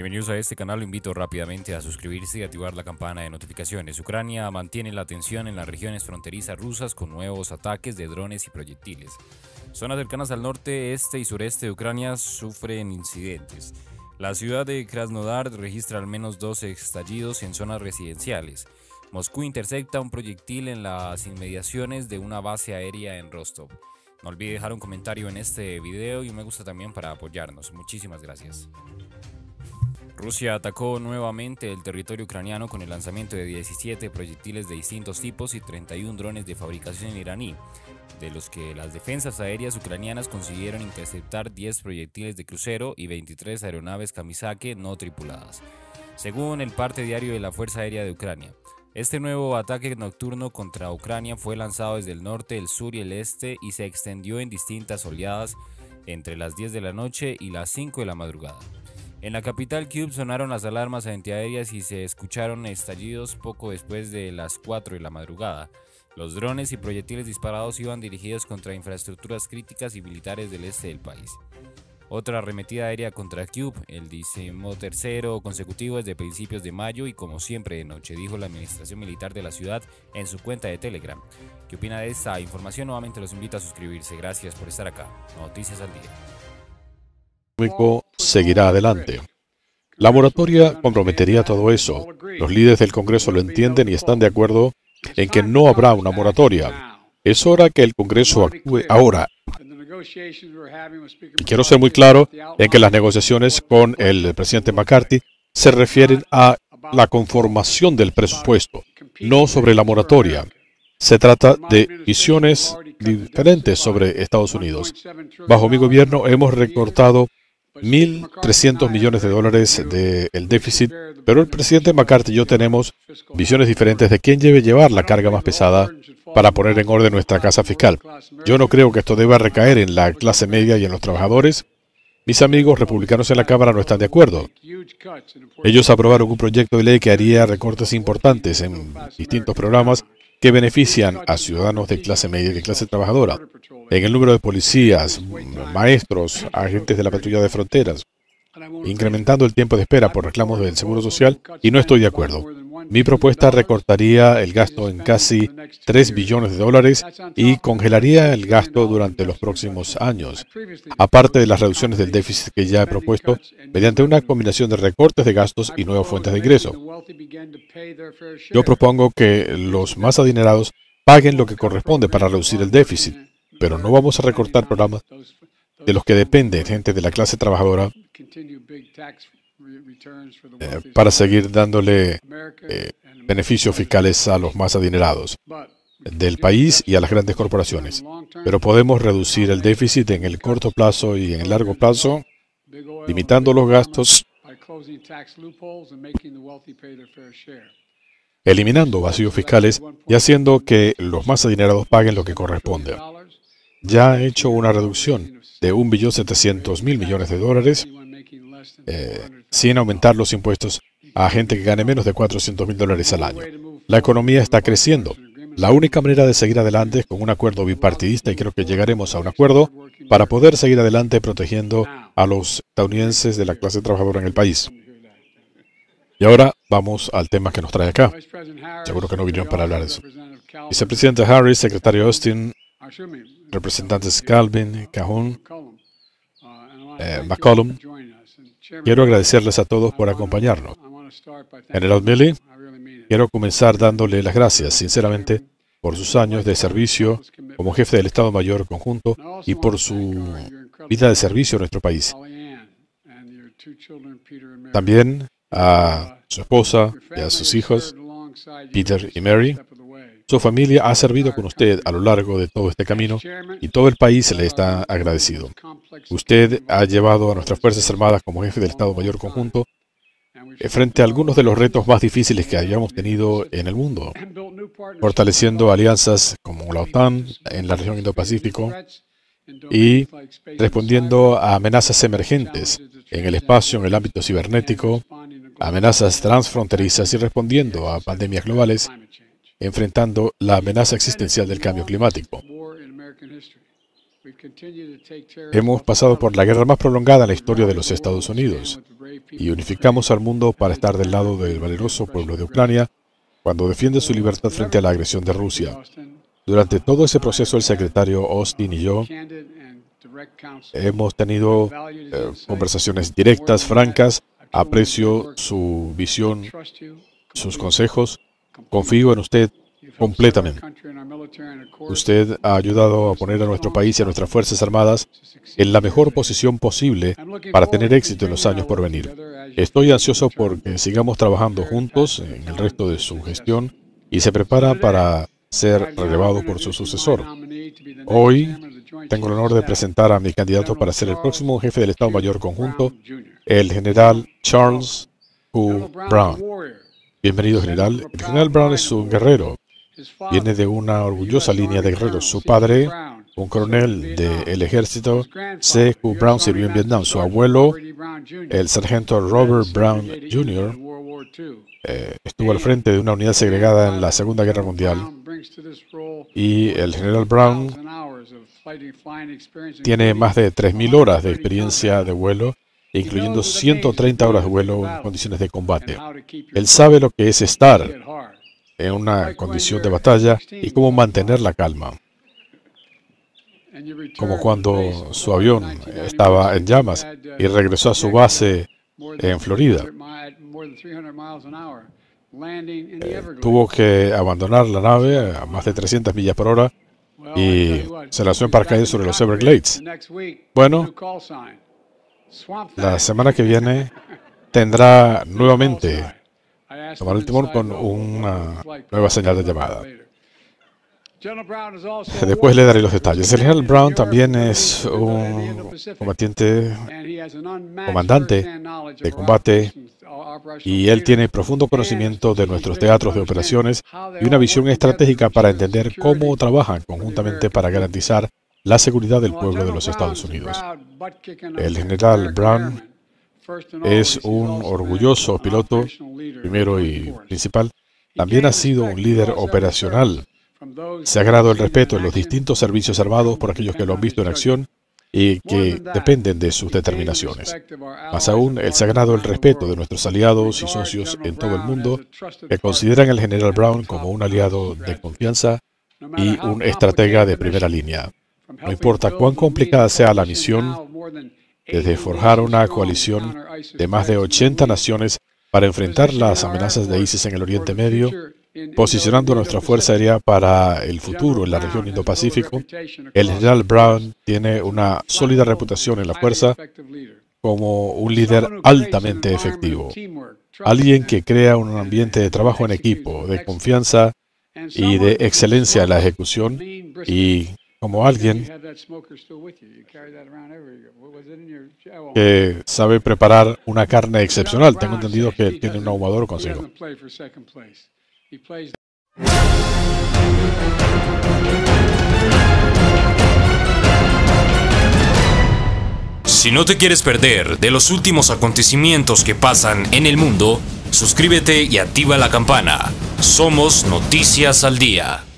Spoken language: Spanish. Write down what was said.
Bienvenidos a este canal, lo invito rápidamente a suscribirse y activar la campana de notificaciones. Ucrania mantiene la atención en las regiones fronterizas rusas con nuevos ataques de drones y proyectiles. Zonas cercanas al norte, este y sureste de Ucrania sufren incidentes. La ciudad de Krasnodar registra al menos dos estallidos en zonas residenciales. Moscú intercepta un proyectil en las inmediaciones de una base aérea en Rostov. No olvide dejar un comentario en este video y un me gusta también para apoyarnos. Muchísimas gracias. Rusia atacó nuevamente el territorio ucraniano con el lanzamiento de 17 proyectiles de distintos tipos y 31 drones de fabricación iraní, de los que las defensas aéreas ucranianas consiguieron interceptar 10 proyectiles de crucero y 23 aeronaves Kamisake no tripuladas, según el parte diario de la Fuerza Aérea de Ucrania. Este nuevo ataque nocturno contra Ucrania fue lanzado desde el norte, el sur y el este y se extendió en distintas oleadas entre las 10 de la noche y las 5 de la madrugada. En la capital Cube sonaron las alarmas antiaéreas y se escucharon estallidos poco después de las 4 de la madrugada. Los drones y proyectiles disparados iban dirigidos contra infraestructuras críticas y militares del este del país. Otra arremetida aérea contra Cube, el décimo tercero consecutivo desde principios de mayo y como siempre de noche, dijo la administración militar de la ciudad en su cuenta de Telegram. ¿Qué opina de esta información? Nuevamente los invito a suscribirse. Gracias por estar acá. Noticias al día seguirá adelante. La moratoria comprometería todo eso. Los líderes del Congreso lo entienden y están de acuerdo en que no habrá una moratoria. Es hora que el Congreso actúe ahora. Y quiero ser muy claro en que las negociaciones con el presidente McCarthy se refieren a la conformación del presupuesto, no sobre la moratoria. Se trata de visiones diferentes sobre Estados Unidos. Bajo mi gobierno hemos recortado 1.300 millones de dólares del déficit, pero el presidente McCarthy y yo tenemos visiones diferentes de quién debe llevar la carga más pesada para poner en orden nuestra casa fiscal. Yo no creo que esto deba recaer en la clase media y en los trabajadores. Mis amigos republicanos en la Cámara no están de acuerdo. Ellos aprobaron un proyecto de ley que haría recortes importantes en distintos programas que benefician a ciudadanos de clase media y de clase trabajadora, en el número de policías, maestros, agentes de la patrulla de fronteras, incrementando el tiempo de espera por reclamos del Seguro Social, y no estoy de acuerdo. Mi propuesta recortaría el gasto en casi 3 billones de dólares y congelaría el gasto durante los próximos años, aparte de las reducciones del déficit que ya he propuesto, mediante una combinación de recortes de gastos y nuevas fuentes de ingreso. Yo propongo que los más adinerados paguen lo que corresponde para reducir el déficit, pero no vamos a recortar programas de los que depende gente de la clase trabajadora eh, para seguir dándole eh, beneficios fiscales a los más adinerados del país y a las grandes corporaciones. Pero podemos reducir el déficit en el corto plazo y en el largo plazo, limitando los gastos, eliminando vacíos fiscales y haciendo que los más adinerados paguen lo que corresponde. Ya ha hecho una reducción de 1.700.000 millones de dólares sin aumentar los impuestos a gente que gane menos de 400 mil dólares al año. La economía está creciendo. La única manera de seguir adelante es con un acuerdo bipartidista y creo que llegaremos a un acuerdo para poder seguir adelante protegiendo a los estadounidenses de la clase trabajadora en el país. Y ahora vamos al tema que nos trae acá. Seguro que no vinieron para hablar de eso. Vicepresidente Harris, secretario Austin, representantes Calvin, Cajun, eh, McCollum, Quiero agradecerles a todos por acompañarnos. General Milley, quiero comenzar dándole las gracias, sinceramente, por sus años de servicio como jefe del Estado Mayor conjunto y por su vida de servicio a nuestro país. También a su esposa y a sus hijos, Peter y Mary, su familia ha servido con usted a lo largo de todo este camino y todo el país le está agradecido. Usted ha llevado a nuestras Fuerzas Armadas como jefe del Estado Mayor Conjunto eh, frente a algunos de los retos más difíciles que hayamos tenido en el mundo, fortaleciendo alianzas como la OTAN en la región Indo-Pacífico y respondiendo a amenazas emergentes en el espacio, en el ámbito cibernético, amenazas transfronterizas y respondiendo a pandemias globales enfrentando la amenaza existencial del cambio climático. Hemos pasado por la guerra más prolongada en la historia de los Estados Unidos y unificamos al mundo para estar del lado del valeroso pueblo de Ucrania cuando defiende su libertad frente a la agresión de Rusia. Durante todo ese proceso, el secretario Austin y yo hemos tenido eh, conversaciones directas, francas, aprecio su visión, sus consejos Confío en usted completamente. Usted ha ayudado a poner a nuestro país y a nuestras Fuerzas Armadas en la mejor posición posible para tener éxito en los años por venir. Estoy ansioso porque sigamos trabajando juntos en el resto de su gestión y se prepara para ser relevado por su sucesor. Hoy tengo el honor de presentar a mi candidato para ser el próximo jefe del Estado Mayor Conjunto, el general Charles Q. Brown. Bienvenido, general. El general Brown es un guerrero. Viene de una orgullosa línea de guerreros. Su padre, un coronel del ejército, C.Q. Brown, sirvió en Vietnam. Su abuelo, el sargento Robert Brown Jr., eh, estuvo al frente de una unidad segregada en la Segunda Guerra Mundial. Y el general Brown tiene más de 3.000 horas de experiencia de vuelo incluyendo 130 horas de vuelo en condiciones de combate. Él sabe lo que es estar en una condición de batalla y cómo mantener la calma. Como cuando su avión estaba en llamas y regresó a su base en Florida. Eh, tuvo que abandonar la nave a más de 300 millas por hora y se lanzó en paracaídas sobre los Everglades. Bueno, la semana que viene tendrá nuevamente tomar el timón con una nueva señal de llamada. Después le daré los detalles. El general Brown también es un combatiente, comandante de combate, y él tiene profundo conocimiento de nuestros teatros de operaciones y una visión estratégica para entender cómo trabajan conjuntamente para garantizar la seguridad del pueblo de los Estados Unidos. El general Brown es un orgulloso piloto, primero y principal. También ha sido un líder operacional. Se ha ganado el respeto en los distintos servicios armados por aquellos que lo han visto en acción y que dependen de sus determinaciones. Más aún, él se ha ganado el respeto de nuestros aliados y socios en todo el mundo, que consideran al general Brown como un aliado de confianza y un estratega de primera línea. No importa cuán complicada sea la misión, desde forjar una coalición de más de 80 naciones para enfrentar las amenazas de ISIS en el Oriente Medio, posicionando nuestra Fuerza Aérea para el futuro en la región Indo-Pacífico, el general Brown tiene una sólida reputación en la Fuerza como un líder altamente efectivo, alguien que crea un ambiente de trabajo en equipo, de confianza y de excelencia en la ejecución y como alguien que sabe preparar una carne excepcional. Tengo entendido que tiene un ahumador consigo. Si no te quieres perder de los últimos acontecimientos que pasan en el mundo, suscríbete y activa la campana. Somos Noticias al Día.